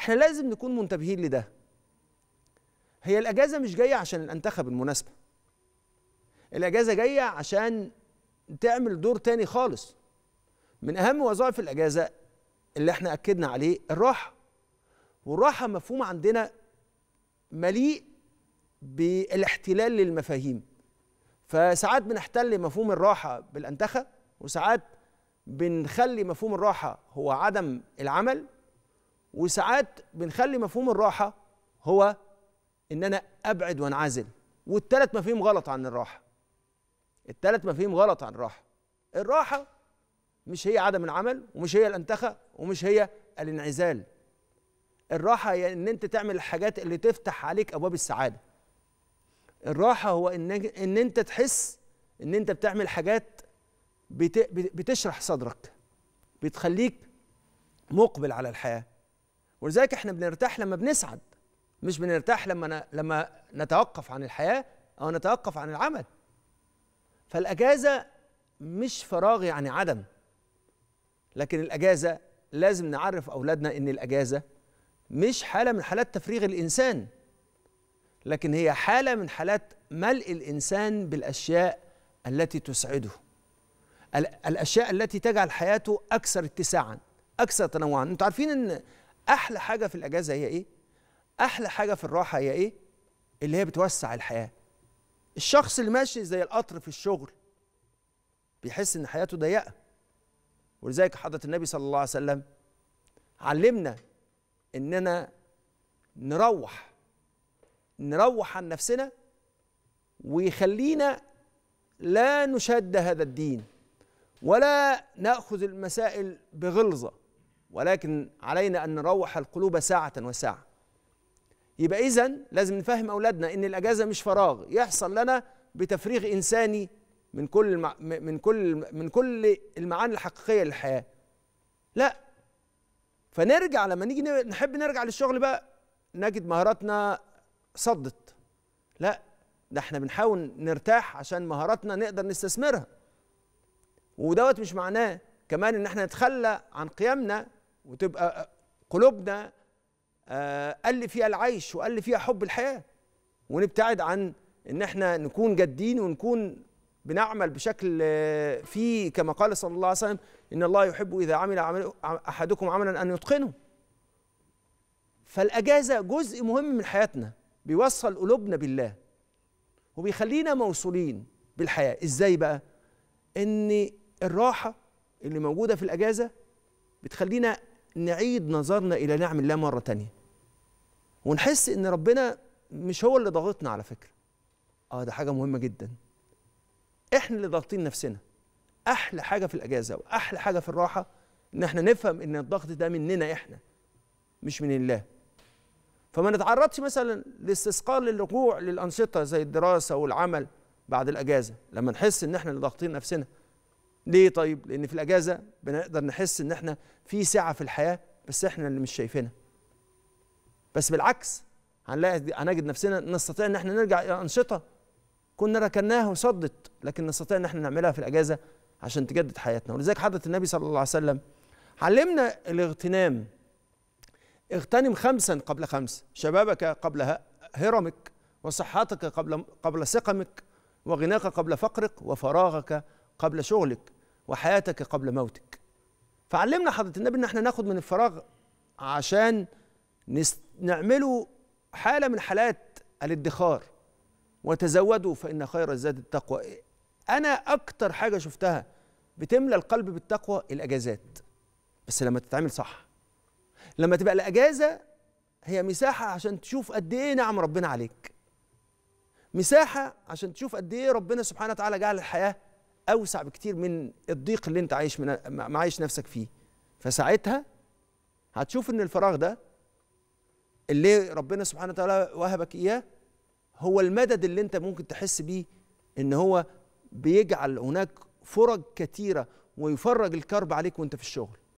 احنا لازم نكون منتبهين لده هي الاجازه مش جايه عشان الانتخب المناسبه الاجازه جايه عشان تعمل دور تاني خالص من اهم وظائف الاجازه اللي احنا اكدنا عليه الراحه والراحه مفهوم عندنا مليء بالاحتلال للمفاهيم فساعات بنحتل مفهوم الراحه بالانتخاب وساعات بنخلي مفهوم الراحه هو عدم العمل وساعات بنخلي مفهوم الراحه هو ان انا ابعد وانعزل والتلات مفاهيم غلط عن الراحه التلات مفاهيم غلط عن الراحه الراحه مش هي عدم العمل ومش هي الانتخاء ومش هي الانعزال الراحه هي ان انت تعمل الحاجات اللي تفتح عليك ابواب السعاده الراحه هو ان ان انت تحس ان انت بتعمل حاجات بتشرح صدرك بتخليك مقبل على الحياه ولذلك احنا بنرتاح لما بنسعد مش بنرتاح لما ن... لما نتوقف عن الحياه او نتوقف عن العمل فالاجازه مش فراغ يعني عدم لكن الاجازه لازم نعرف اولادنا ان الاجازه مش حاله من حالات تفريغ الانسان لكن هي حاله من حالات ملء الانسان بالاشياء التي تسعده الاشياء التي تجعل حياته اكثر اتساعا اكثر تنوعا انتوا عارفين ان احلى حاجه في الاجازه هي ايه احلى حاجه في الراحه هي ايه اللي هي بتوسع الحياه الشخص اللي ماشي زي القطر في الشغل بيحس ان حياته ضيقه ولذلك حضره النبي صلى الله عليه وسلم علمنا اننا نروح نروح عن نفسنا ويخلينا لا نشد هذا الدين ولا ناخذ المسائل بغلظه ولكن علينا أن نروح القلوب ساعة وساعة يبقى إذا لازم نفهم أولادنا إن الأجازة مش فراغ يحصل لنا بتفريغ إنساني من كل من كل من كل المعاني الحقيقية للحياة لا فنرجع لما نيجي نحب نرجع للشغل بقى نجد مهاراتنا صدت لا ده احنا بنحاول نرتاح عشان مهاراتنا نقدر نستثمرها ودوت مش معناه كمان ان احنا نتخلى عن قيمنا وتبقى قلوبنا آه، قل فيها العيش وقل فيها حب الحياه ونبتعد عن ان احنا نكون جادين ونكون بنعمل بشكل آه، فيه كما قال صلى الله عليه وسلم ان الله يحب اذا عمل احدكم عملا ان يتقنه فالاجازه جزء مهم من حياتنا بيوصل قلوبنا بالله وبيخلينا موصولين بالحياه ازاي بقى ان الراحه اللي موجوده في الاجازه بتخلينا نعيد نظرنا إلى نعم الله مرة تانية ونحس إن ربنا مش هو اللي ضاغطنا على فكرة آه ده حاجة مهمة جدا إحنا اللي ضاغطين نفسنا أحلى حاجة في الأجازة وأحلى حاجة في الراحة إن إحنا نفهم إن الضغط ده مننا إحنا مش من الله فما نتعرضش مثلا لاستثقال للرجوع للأنشطة زي الدراسة والعمل بعد الأجازة لما نحس إن إحنا اللي ضاغطين نفسنا ليه طيب لان في الاجازه بنقدر نحس ان احنا في سعه في الحياه بس احنا اللي مش شايفينها بس بالعكس هنلاقي هنجد نفسنا نستطيع ان احنا نرجع الى انشطه كنا ركناها وصدت لكن نستطيع ان احنا نعملها في الاجازه عشان تجدد حياتنا ولذلك حضره النبي صلى الله عليه وسلم علمنا الاغتنام اغتنم خمسا قبل خمس شبابك قبل هرمك وصحتك قبل قبل سقمك وغناك قبل فقرك وفراغك قبل شغلك وحياتك قبل موتك فعلمنا حضرة النبي ان احنا ناخد من الفراغ عشان نعمله حالة من حالات الادخار وتزودوا فإن خير الزاد التقوى أنا أكتر حاجة شفتها بتملى القلب بالتقوى الأجازات بس لما تتعمل صح لما تبقى الأجازة هي مساحة عشان تشوف قد إيه نعم ربنا عليك مساحة عشان تشوف قد إيه ربنا سبحانه وتعالى جعل الحياة اوسع بكتير من الضيق اللي انت عايش من نفسك فيه فساعتها هتشوف ان الفراغ ده اللي ربنا سبحانه وتعالى وهبك اياه هو المدد اللي انت ممكن تحس بيه ان هو بيجعل هناك فرج كتيره ويفرج الكرب عليك وانت في الشغل